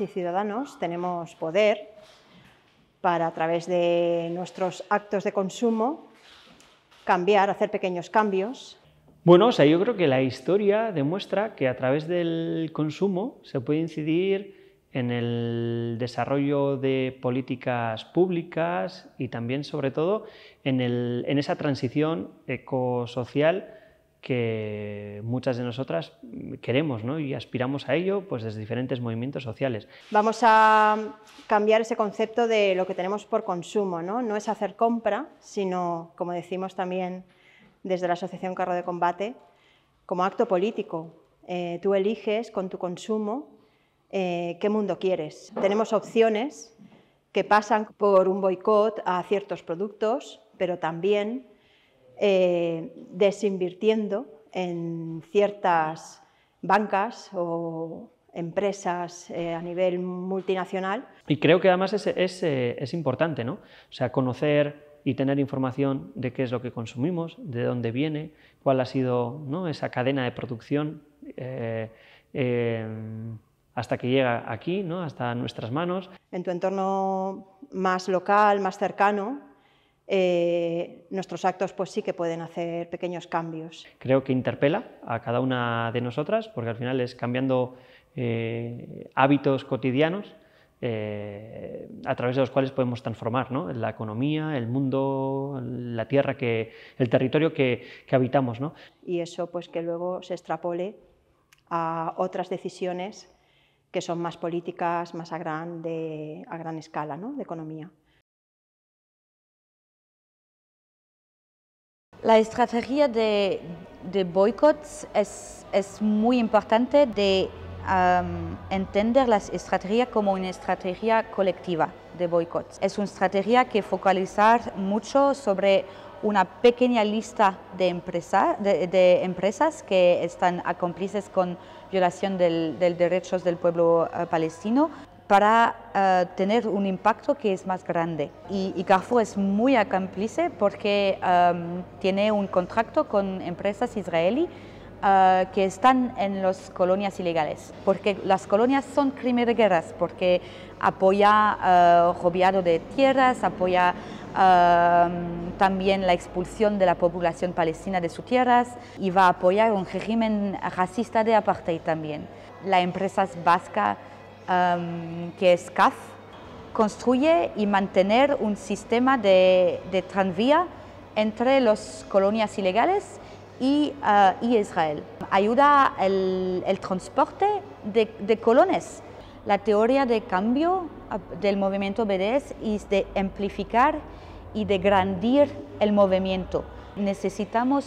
y ciudadanos tenemos poder para, a través de nuestros actos de consumo, cambiar, hacer pequeños cambios. Bueno, o sea, yo creo que la historia demuestra que a través del consumo se puede incidir en el desarrollo de políticas públicas y también, sobre todo, en, en esa transición ecosocial que muchas de nosotras queremos y aspiramos a ello pues desde diferentes movimientos sociales. Vamos a cambiar ese concepto de lo que tenemos por consumo, ¿no? es hacer compra, sino, como decimos también desde la Asociación Carro de Combate, como acto político. Eh, tú eliges con tu consumo eh, qué mundo quieres. Tenemos opciones que pasan por un boicot a ciertos productos, pero también eh, desinvirtiendo en ciertas bancas o empresas eh, a nivel multinacional. Y creo que además es, eh, es, importante, ¿no? O sea, conocer y tener información de qué es lo que consumimos, de dónde viene, cuál ha sido esa cadena de producción eh, hasta que llega aquí, ¿no? hasta nuestras manos. En tu entorno más local, más cercano, eh, nuestros actos pues sí que pueden hacer pequeños cambios. Creo que interpela a cada una de nosotras porque al final es cambiando eh, hábitos cotidianos eh, a través de los cuales podemos transformar la economía, el mundo, la tierra, que, el territorio que, habitamos. Y eso pues que luego se extrapole a otras decisiones que son más políticas, más a gran, a gran escala ¿no? de economía. La estrategia de, de boicots es, muy importante de entender la estrategia como una estrategia colectiva de boicots. Es una estrategia que focalizar mucho sobre una pequeña lista de, empresas que están cómplices con violación de derechos del pueblo eh, palestino para eh, tener un impacto que es más grande. Y, y es muy accómplice porque em, tiene un contrato con empresas israelíes eh, que están en las colonias ilegales, porque las colonias son crimen de guerras, porque apoya uh, de tierras, apoya em, también la expulsión de la población palestina de sus tierras y va a apoyar un régimen racista de apartheid también. La empresa vasca que es CAF, construye y mantener un sistema de, tranvía entre las colonias ilegales y, ah, Israel. Ayuda el, transporte de, de, colones. La teoría de cambio ah, del movimiento BDS es de amplificar y de grandir el movimiento. Necesitamos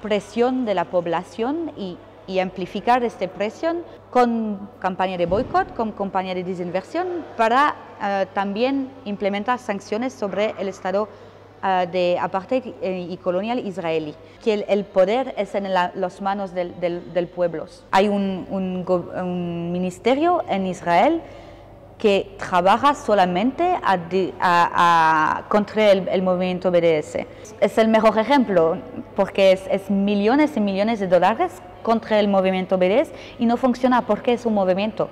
presión de la población y y amplificar este presión con campaña de boicot, con campaña de desinversión, para eh, también implementar sanciones sobre el Estado eh, de apartheid eh, y colonial israelí, que el, poder es en las manos del, del, pueblo. Hay un, ministerio en Israel que trabaja solamente contra el, el, movimiento BDS. Es el mejor ejemplo porque es, es millones y millones de dólares contra el movimiento BDS y no funciona porque es un movimiento.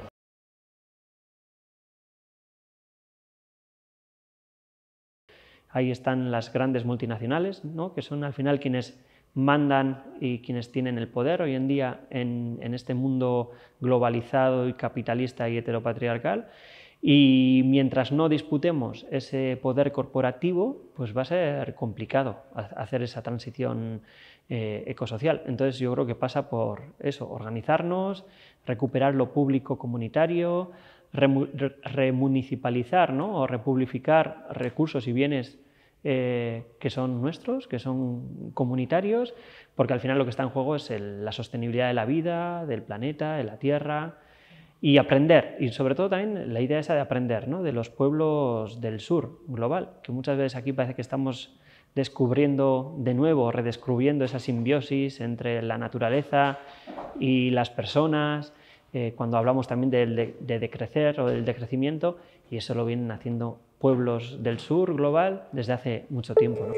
Ahí están las grandes multinacionales, ¿no? que son al final quienes mandan y quienes tienen el poder hoy en día en, este mundo globalizado y capitalista y heteropatriarcal. Y mientras no disputemos ese poder corporativo, pues va a ser complicado hacer esa transición eh, ecosocial. Entonces yo creo que pasa por eso, organizarnos, recuperar lo público comunitario, remunicipalizar ¿no? o republificar recursos y bienes eh, que son nuestros, que son comunitarios, porque al final lo que está en juego es la sostenibilidad de la vida, del planeta, de la tierra, y aprender, y sobre todo también la idea esa de aprender, ¿no? de los pueblos del sur global, que muchas veces aquí parece que estamos descubriendo de nuevo, redescubriendo esa simbiosis entre la naturaleza y las personas, eh, cuando hablamos también del de, decrecer o del decrecimiento, y eso lo vienen haciendo pueblos del sur global desde hace mucho tiempo.